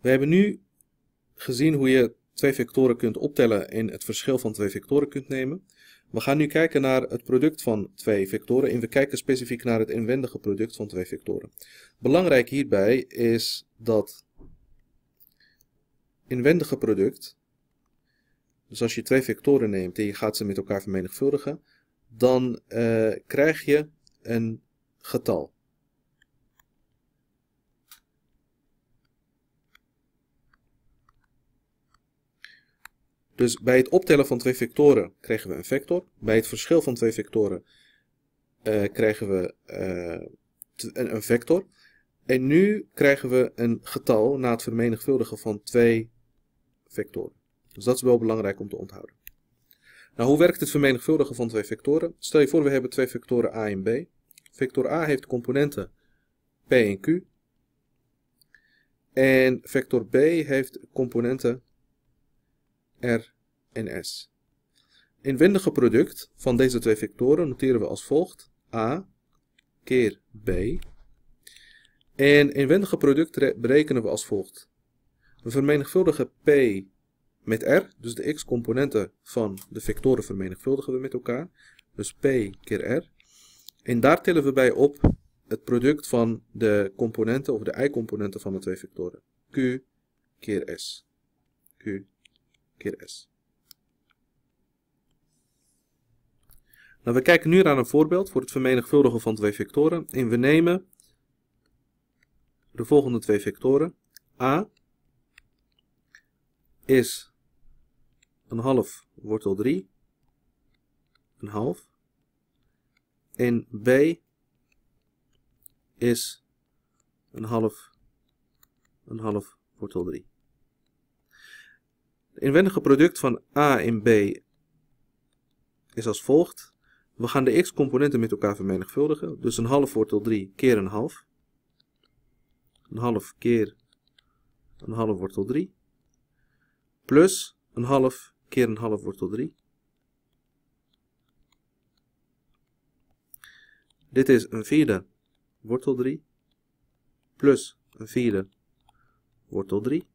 We hebben nu gezien hoe je twee vectoren kunt optellen en het verschil van twee vectoren kunt nemen. We gaan nu kijken naar het product van twee vectoren en we kijken specifiek naar het inwendige product van twee vectoren. Belangrijk hierbij is dat inwendige product, dus als je twee vectoren neemt en je gaat ze met elkaar vermenigvuldigen, dan eh, krijg je een getal. Dus bij het optellen van twee vectoren krijgen we een vector. Bij het verschil van twee vectoren eh, krijgen we eh, een, een, vector. En nu krijgen we een getal na het vermenigvuldigen van twee vectoren. Dus dat is wel belangrijk om te onthouden. Nou, hoe werkt het vermenigvuldigen van twee vectoren? Stel je voor, we hebben twee vectoren a en b. Vector a heeft componenten p en q. En vector b heeft componenten R en S. Inwendige product van deze twee vectoren noteren we als volgt. A keer B. En inwendige product berekenen we als volgt. We vermenigvuldigen P met R. Dus de x-componenten van de vectoren vermenigvuldigen we met elkaar. Dus P keer R. En daar tellen we bij op het product van de componenten of de i-componenten van de twee vectoren. Q keer S. Q keer s. Nou, we kijken nu naar een voorbeeld voor het vermenigvuldigen van twee vectoren. En we nemen de volgende twee vectoren. a is een half wortel 3, een half. En b is een half, een half wortel 3. Het inwendige product van a en b is als volgt. We gaan de x-componenten met elkaar vermenigvuldigen. Dus een half wortel 3 keer een half. Een half keer een half wortel 3. Plus een half keer een half wortel 3. Dit is een vierde wortel 3 plus een vierde wortel 3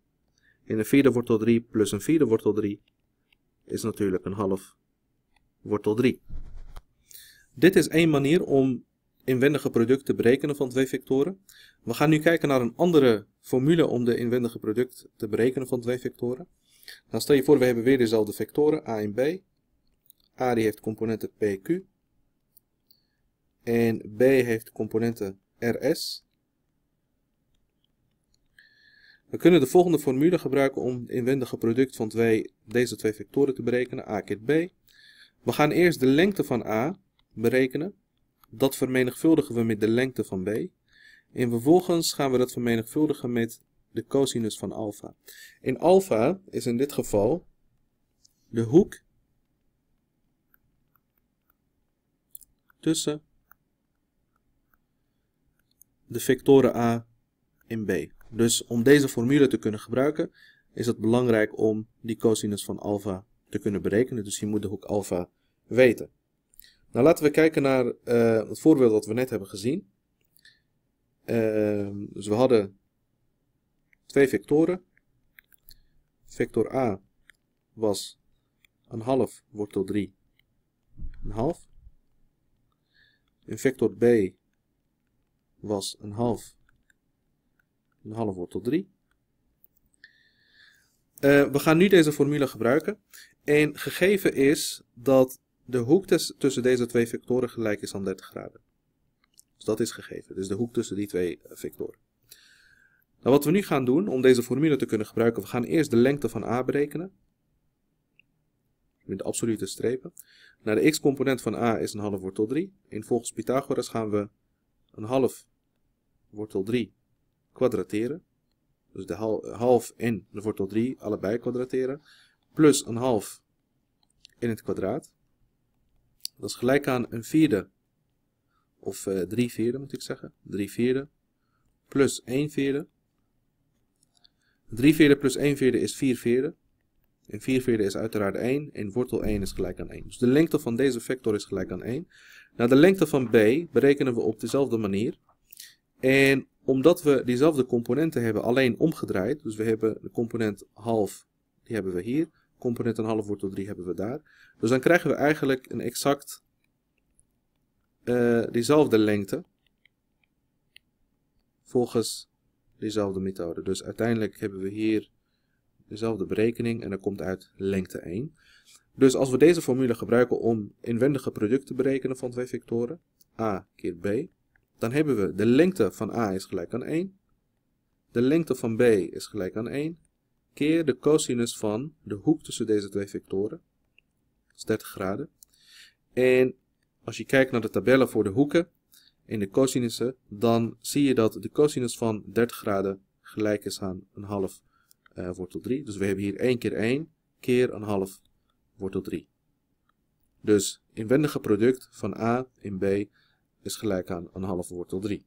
en een vierde wortel 3 plus een vierde wortel 3 is natuurlijk een half wortel 3. Dit is één manier om inwendige product te berekenen van twee vectoren. We gaan nu kijken naar een andere formule om de inwendige product te berekenen van twee vectoren. Dan stel je voor we hebben weer dezelfde vectoren a en b. a die heeft componenten pq en b heeft componenten rs. We kunnen de volgende formule gebruiken om het inwendige product van twee, deze twee vectoren te berekenen, a keer b. We gaan eerst de lengte van a berekenen. Dat vermenigvuldigen we met de lengte van b. En vervolgens gaan we dat vermenigvuldigen met de cosinus van alfa. In alfa is in dit geval de hoek tussen de vectoren a en b. Dus om deze formule te kunnen gebruiken, is het belangrijk om die cosinus van alfa te kunnen berekenen. Dus je moet de hoek alfa weten. Nou, laten we kijken naar eh, het voorbeeld dat we net hebben gezien. Ehm, dus we hadden twee vectoren. Vector A was een half wortel 3, een half. En vector B was een half een half wortel 3. Eh, we gaan nu deze formule gebruiken. En gegeven is dat de hoek tussen deze twee vectoren gelijk is aan 30 graden. Dus dat is gegeven. Dus de hoek tussen die twee eh, vectoren. Nou, wat we nu gaan doen om deze formule te kunnen gebruiken, we gaan eerst de lengte van A berekenen. Met de absolute strepen. Naar de x-component van A is een half wortel 3. En volgens Pythagoras gaan we een half wortel 3 kwadrateren. Dus de half en de wortel 3 allebei kwadrateren. Plus een half in het kwadraat. Dat is gelijk aan een vierde. Of uh, drie vierde moet ik zeggen. 3 vierde. Plus 1 vierde. 3 vierde plus 1 vierde is 4 vierde. En 4 vierde is uiteraard 1. En wortel 1 is gelijk aan 1. Dus de lengte van deze vector is gelijk aan 1. Nou, de lengte van B berekenen we op dezelfde manier. En omdat we diezelfde componenten hebben, alleen omgedraaid. Dus we hebben de component half, die hebben we hier. Component een half wordt 3 hebben we daar. Dus dan krijgen we eigenlijk een exact uh, diezelfde lengte. Volgens diezelfde methode. Dus uiteindelijk hebben we hier dezelfde berekening en dat komt uit lengte 1. Dus als we deze formule gebruiken om inwendige producten te berekenen van twee vectoren, a keer b, dan hebben we de lengte van A is gelijk aan 1. De lengte van B is gelijk aan 1. Keer de cosinus van de hoek tussen deze twee vectoren. Dat is 30 graden. En als je kijkt naar de tabellen voor de hoeken en de cosinussen, dan zie je dat de cosinus van 30 graden gelijk is aan een half eh, wortel 3. Dus we hebben hier 1 keer 1 keer een half wortel 3. Dus inwendige product van A in B is gelijk aan een half wortel 3.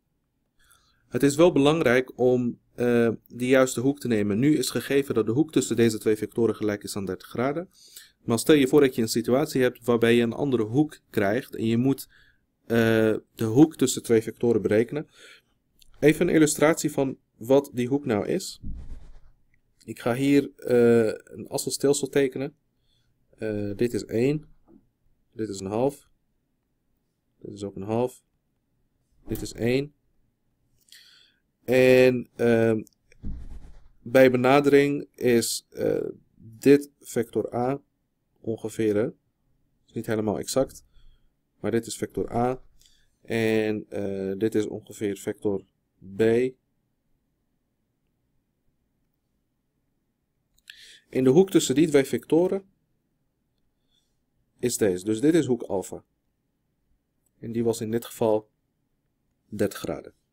Het is wel belangrijk om uh, die juiste hoek te nemen. Nu is gegeven dat de hoek tussen deze twee vectoren gelijk is aan 30 graden. Maar stel je voor dat je een situatie hebt waarbij je een andere hoek krijgt en je moet eh, de hoek tussen twee vectoren berekenen. Even een illustratie van wat die hoek nou is. Ik ga hier eh, een asselstelsel tekenen. dit is 1, dit is een half, dit is ook een half. Dit is 1. En ehm, bij benadering is eh, dit vector A ongeveer. niet helemaal exact. Maar dit is vector A. En eh, dit is ongeveer vector B. In de hoek tussen die twee vectoren is deze. Dus dit is hoek alfa. En die was in dit geval 30 graden.